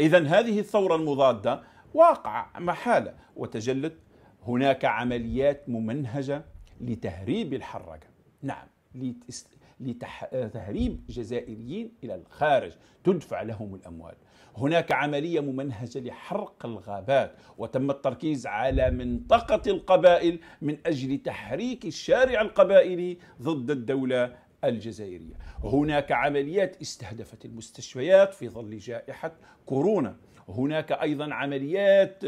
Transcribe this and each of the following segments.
إذا هذه الثورة المضادة واقع محالة وتجلت هناك عمليات ممنهجة لتهريب الحركة نعم لتهريب جزائريين إلى الخارج تدفع لهم الأموال هناك عملية ممنهجة لحرق الغابات وتم التركيز على منطقة القبائل من أجل تحريك الشارع القبائلي ضد الدولة الجزائرية هناك عمليات استهدفت المستشفيات في ظل جائحة كورونا هناك أيضا عمليات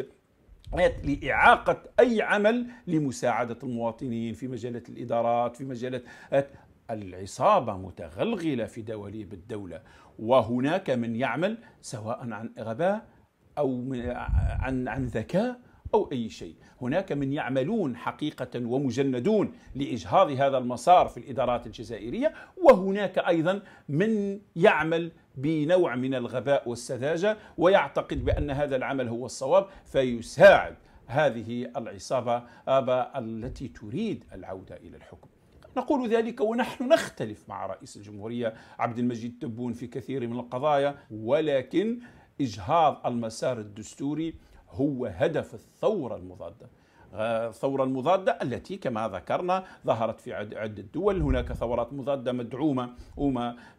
لإعاقة أي عمل لمساعدة المواطنين في مجالة الإدارات في مجالة العصابة متغلغلة في دواليب الدولة وهناك من يعمل سواء عن غباء أو عن عن ذكاء أو أي شيء هناك من يعملون حقيقة ومجندون لإجهاض هذا المسار في الإدارات الجزائرية وهناك أيضا من يعمل بنوع من الغباء والسذاجة ويعتقد بأن هذا العمل هو الصواب فيساعد هذه العصابة أبا التي تريد العودة إلى الحكم نقول ذلك ونحن نختلف مع رئيس الجمهورية عبد المجيد تبون في كثير من القضايا ولكن إجهاض المسار الدستوري هو هدف الثورة المضادة آه، الثورة المضادة التي كما ذكرنا ظهرت في عدة دول هناك ثورات مضادة مدعومة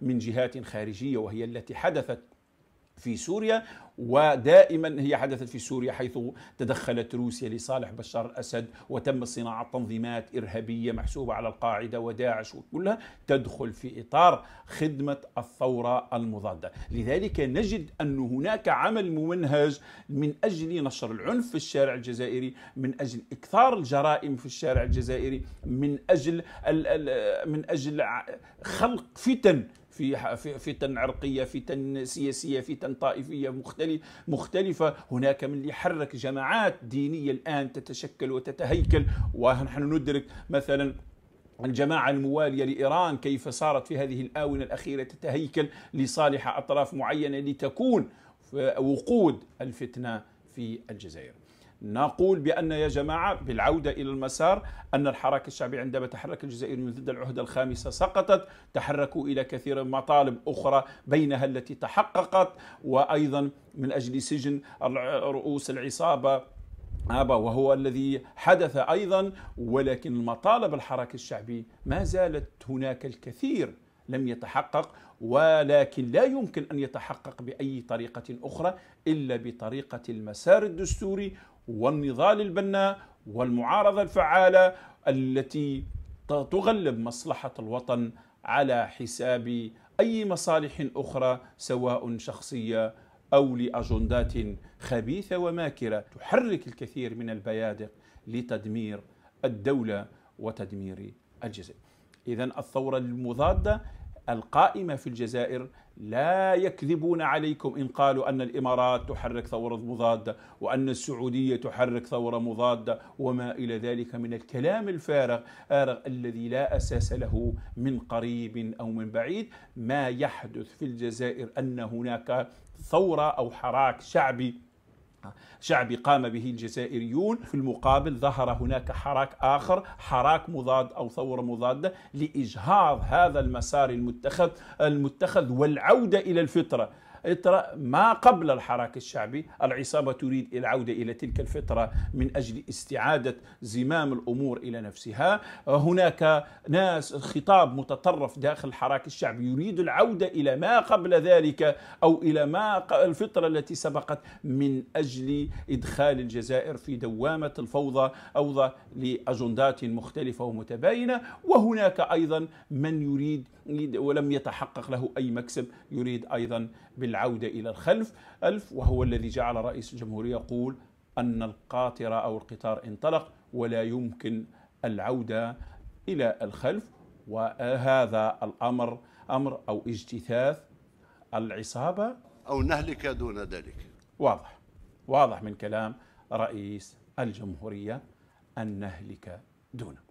من جهات خارجية وهي التي حدثت في سوريا ودائما هي حدثت في سوريا حيث تدخلت روسيا لصالح بشار الاسد وتم صناعه تنظيمات ارهابيه محسوبه على القاعده وداعش وكلها تدخل في اطار خدمه الثوره المضاده، لذلك نجد ان هناك عمل ممنهج من اجل نشر العنف في الشارع الجزائري، من اجل اكثار الجرائم في الشارع الجزائري، من اجل من اجل خلق فتن في فتن عرقية فتن سياسية فتن طائفية مختلف مختلفة هناك من اللي حرك جماعات دينية الآن تتشكل وتتهيكل ونحن ندرك مثلا الجماعة الموالية لإيران كيف صارت في هذه الآونة الأخيرة تتهيكل لصالح أطراف معينة لتكون وقود الفتنة في الجزائر نقول بأن يا جماعة بالعودة إلى المسار أن الحراك الشعبي عندما تحرك الجزائر من ضد العهدة الخامسة سقطت تحركوا إلى كثير من مطالب أخرى بينها التي تحققت وأيضا من أجل سجن رؤوس العصابة أبا وهو الذي حدث أيضا ولكن مطالب الحراك الشعبي ما زالت هناك الكثير لم يتحقق ولكن لا يمكن ان يتحقق باي طريقه اخرى الا بطريقه المسار الدستوري والنضال البناء والمعارضه الفعاله التي تغلب مصلحه الوطن على حساب اي مصالح اخرى سواء شخصيه او لاجندات خبيثه وماكره تحرك الكثير من البيادق لتدمير الدوله وتدمير الجزائر إذا الثورة المضادة القائمة في الجزائر لا يكذبون عليكم إن قالوا أن الإمارات تحرك ثورة مضادة وأن السعودية تحرك ثورة مضادة وما إلى ذلك من الكلام الفارغ آرغ الذي لا أساس له من قريب أو من بعيد ما يحدث في الجزائر أن هناك ثورة أو حراك شعبي شعبي قام به الجزائريون في المقابل ظهر هناك حراك آخر حراك مضاد أو ثورة مضادة لإجهاض هذا المسار المتخذ المتخذ والعودة إلى الفطرة ما قبل الحراك الشعبي العصابة تريد العودة إلى تلك الفترة من أجل استعادة زمام الأمور إلى نفسها هناك ناس خطاب متطرف داخل الحراك الشعبي يريد العودة إلى ما قبل ذلك أو إلى ما الفترة التي سبقت من أجل إدخال الجزائر في دوامة الفوضى أو لأجندات مختلفة ومتباينة وهناك أيضا من يريد ولم يتحقق له أي مكسب يريد أيضا بال العودة إلى الخلف ألف وهو الذي جعل رئيس الجمهورية يقول أن القاطرة أو القطار انطلق ولا يمكن العودة إلى الخلف وهذا الأمر أمر أو اجتثاث العصابة أو نهلك دون ذلك واضح واضح من كلام رئيس الجمهورية أن نهلك دونه